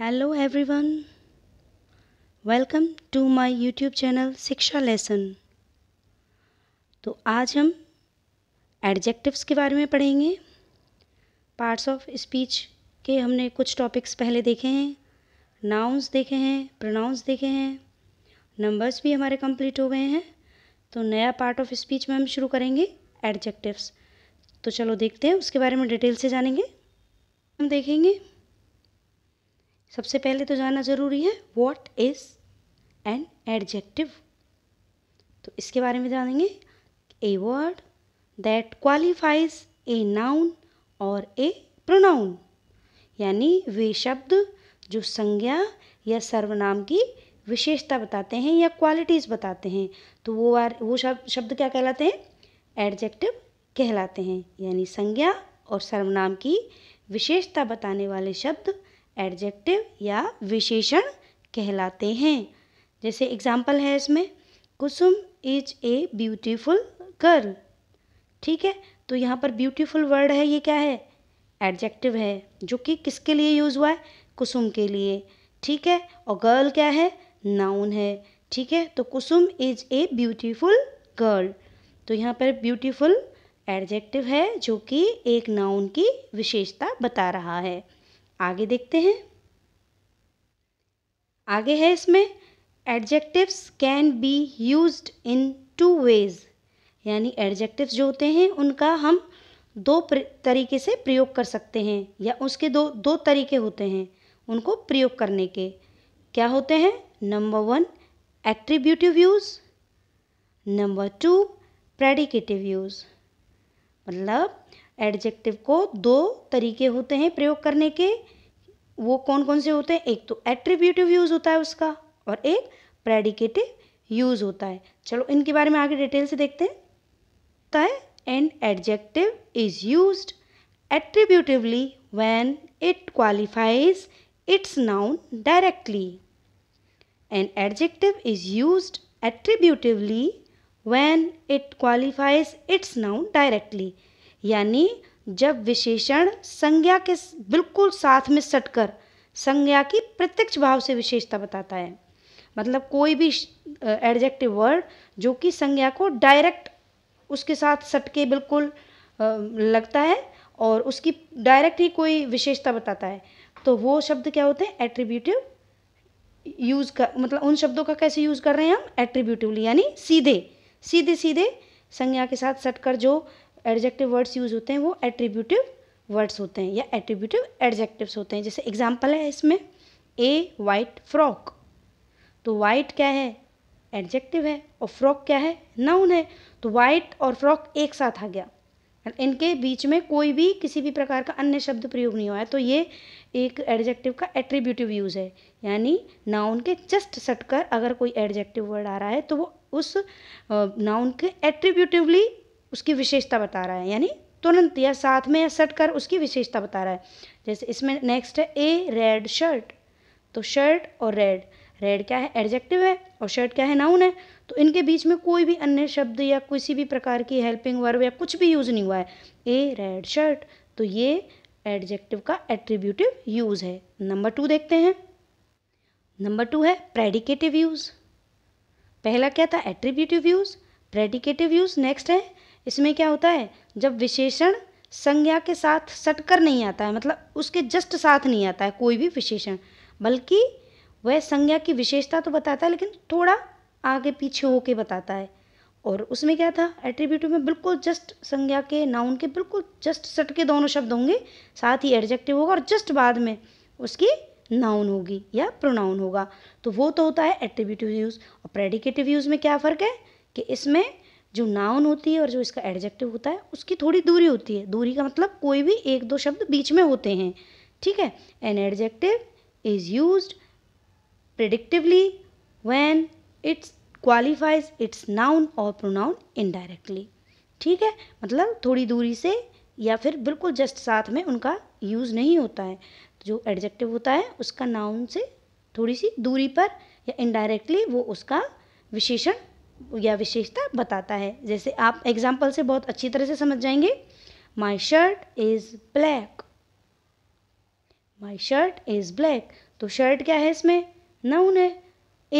hello everyone welcome to my YouTube channel Shiksha lesson तो आज हम एडजेक्टिव्स के बारे में पढ़ेंगे पार्ट्स ऑफ स्पीच के हमने कुछ टॉपिक्स पहले देखे हैं नाउन्स देखे हैं प्रोनाउंस देखे हैं नंबर्स भी हमारे कंप्लीट हो गए हैं तो नया पार्ट ऑफ स्पीच में हम शुरू करेंगे एडजेक्टिव्स तो चलो देखते हैं उसके बारे में डिटेल से जानेंगे हम देखेंगे सबसे पहले तो जानना ज़रूरी है वॉट इज़ एन एडजेक्टिव तो इसके बारे में जानेंगे a word that qualifies a noun और ए प्रोनाउन यानी वे शब्द जो संज्ञा या सर्वनाम की विशेषता बताते हैं या क्वालिटीज़ बताते हैं तो वो वार वो शब्द शब्द क्या कहलाते हैं एडजेक्टिव कहलाते हैं यानी संज्ञा और सर्वनाम की विशेषता बताने वाले शब्द एडजेक्टिव या विशेषण कहलाते हैं जैसे एग्जाम्पल है इसमें Kusum is a beautiful girl ठीक है तो यहाँ पर ब्यूटीफुल वर्ड है ये क्या है एडजेक्टिव है जो कि किसके लिए यूज़ हुआ है कुसुम के लिए ठीक है और गर्ल क्या है नाउन है ठीक है तो Kusum is a beautiful girl तो यहाँ पर ब्यूटीफुल एडजेक्टिव है जो कि एक नाउन की विशेषता बता रहा है आगे देखते हैं आगे है इसमें adjectives can be used in two ways यानी एडजेक्टिव्स जो होते हैं उनका हम दो तरीके से प्रयोग कर सकते हैं या उसके दो दो तरीके होते हैं उनको प्रयोग करने के क्या होते हैं number one attributive use number two predicative use मतलब एडजेक्टिव को दो तरीके होते हैं प्रयोग करने के वो कौन कौन से होते हैं एक तो एट्रीब्यूटिव यूज़ होता है उसका और एक प्रेडिकेटिव यूज़ होता है चलो इनके बारे में आगे डिटेल से देखते हैं तय and adjective is use attributively when it qualifies its noun directly and adjective is use attributively when it qualifies its noun directly यानी जब विशेषण संज्ञा के बिल्कुल साथ में सटकर संज्ञा की प्रत्यक्ष भाव से विशेषता बताता है मतलब कोई भी एडजेक्टिव वर्ड जो कि संज्ञा को डायरेक्ट उसके साथ सट के बिल्कुल लगता है और उसकी डायरेक्ट ही कोई विशेषता बताता है तो वो शब्द क्या होते हैं एट्रीब्यूटिव यूज़ कर मतलब उन शब्दों का कैसे यूज़ कर रहे हैं हम एट्रीब्यूटिवली यानी सीधे सीधे सीधे संज्ञा के साथ सटकर जो एडजेक्टिव वर्ड्स यूज होते हैं वो एट्रीब्यूटिव वर्ड्स होते हैं या एट्रीब्यूटिव एडजेक्टिव्स होते हैं जैसे एग्जाम्पल है इसमें ए वाइट फ्रॉक तो वाइट क्या है एडजेक्टिव है और फ्रॉक क्या है नाउन है तो वाइट और फ्रॉक एक साथ आ गया इनके बीच में कोई भी किसी भी प्रकार का अन्य शब्द प्रयोग नहीं हुआ है तो ये एक एडजेक्टिव का एट्रीब्यूटिव यूज़ है यानी नाउन के जस्ट सटकर अगर कोई एडजेक्टिव वर्ड आ रहा है तो वो उस नाउन के एट्रीब्यूटिवली उसकी विशेषता बता रहा है यानी तुरंत या साथ में या सट कर उसकी विशेषता बता रहा है जैसे इसमें नेक्स्ट है ए रेड शर्ट तो शर्ट और रेड रेड क्या है एडजेक्टिव है और शर्ट क्या है नाउन है तो इनके बीच में कोई भी अन्य शब्द या किसी भी प्रकार की हेल्पिंग वर्ब या कुछ भी यूज़ नहीं हुआ है ए रेड शर्ट तो ये एडजेक्टिव का एट्रीब्यूटिव यूज़ है नंबर टू देखते हैं नंबर टू है प्रेडिकेटिव यूज़ पहला क्या था attributive use predicative use next है इसमें क्या होता है जब विशेषण संज्ञा के साथ सटकर नहीं आता है मतलब उसके जस्ट साथ नहीं आता है कोई भी विशेषण बल्कि वह संज्ञा की विशेषता तो बताता है लेकिन थोड़ा आगे पीछे होके बताता है और उसमें क्या था एट्रीब्यूटिव में बिल्कुल जस्ट संज्ञा के नाउन के बिल्कुल जस्ट सट के दोनों शब्द होंगे साथ ही एडजेक्टिव होगा और जस्ट बाद में उसकी नाउन होगी या प्रोनाउन होगा तो वो तो होता है एट्रीब्यूटिव यूज़ और प्रेडिकेटिव यूज़ में क्या फ़र्क है कि इसमें जो नाउन होती है और जो इसका एडजेक्टिव होता है उसकी थोड़ी दूरी होती है दूरी का मतलब कोई भी एक दो शब्द बीच में होते हैं ठीक है an adjective is use predictively when its qualifies its noun और प्रोनाउन इनडायरेक्टली ठीक है मतलब थोड़ी दूरी से या फिर बिल्कुल जस्ट साथ में उनका यूज़ नहीं होता है जो एडजेक्टिव होता है उसका नाउन से थोड़ी सी दूरी पर या इनडायरेक्टली वो उसका विशेषण या विशेषता बताता है जैसे आप एग्जाम्पल से बहुत अच्छी तरह से समझ जाएंगे my shirt is black my shirt is black तो शर्ट क्या है इसमें नाउन है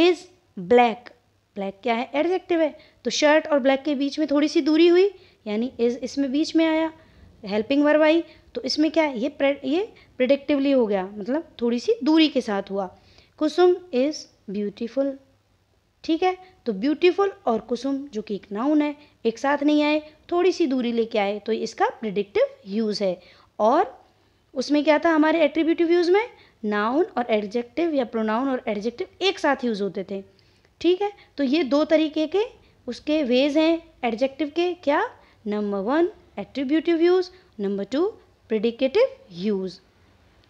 इज़ ब्लैक ब्लैक क्या है एडजेक्टिव है तो शर्ट और ब्लैक के बीच में थोड़ी सी दूरी हुई यानी इज़ इसमें बीच में आया हेल्पिंग वर्ब आई तो इसमें क्या है ये प्रे, ये प्रिडिक्टिवली हो गया मतलब थोड़ी सी दूरी के साथ हुआ कुसुम इज़ ब्यूटीफुल ठीक है तो ब्यूटीफुल और कुसुम जो कि एक नाउन है एक साथ नहीं आए थोड़ी सी दूरी लेके आए तो इसका प्रिडिक्टिव यूज़ है और उसमें क्या था हमारे एट्रीब्यूटिव यूज़ में नाउन और एडजेक्टिव या प्रोनाउन और एडजेक्टिव एक साथ यूज़ होते थे ठीक है तो ये दो तरीके के उसके वेज हैं एडजेक्टिव के क्या number one attributive use number two predicative use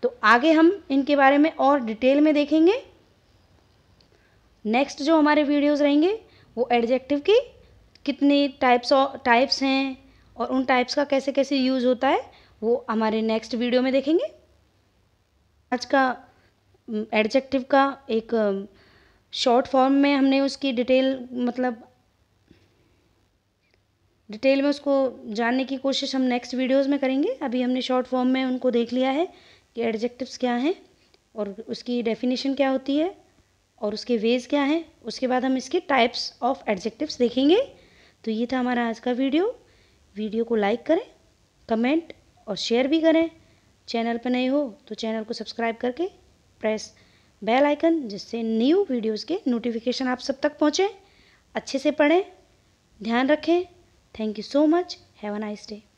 तो आगे हम इनके बारे में और डिटेल में देखेंगे नेक्स्ट जो हमारे वीडियोस रहेंगे वो एडजेक्टिव की कितनी टाइप्स टाइप्स हैं और उन टाइप्स का कैसे कैसे यूज़ होता है वो हमारे नेक्स्ट वीडियो में देखेंगे आज का एडजेक्टिव का एक शॉर्ट फॉर्म में हमने उसकी डिटेल मतलब डिटेल में उसको जानने की कोशिश हम नेक्स्ट वीडियोस में करेंगे अभी हमने शॉर्ट फॉर्म में उनको देख लिया है कि एडजेक्टिव्स क्या हैं और उसकी डेफिनेशन क्या होती है और उसके वेज क्या हैं उसके बाद हम इसके टाइप्स ऑफ एडजेक्टिव्स देखेंगे तो ये था हमारा आज का वीडियो वीडियो को लाइक करें कमेंट और शेयर भी करें चैनल पर नए हो तो चैनल को सब्सक्राइब करके प्रेस बेल आइकन जिससे न्यू वीडियोस के नोटिफिकेशन आप सब तक पहुँचें अच्छे से पढ़ें ध्यान रखें thank you so much have a nice day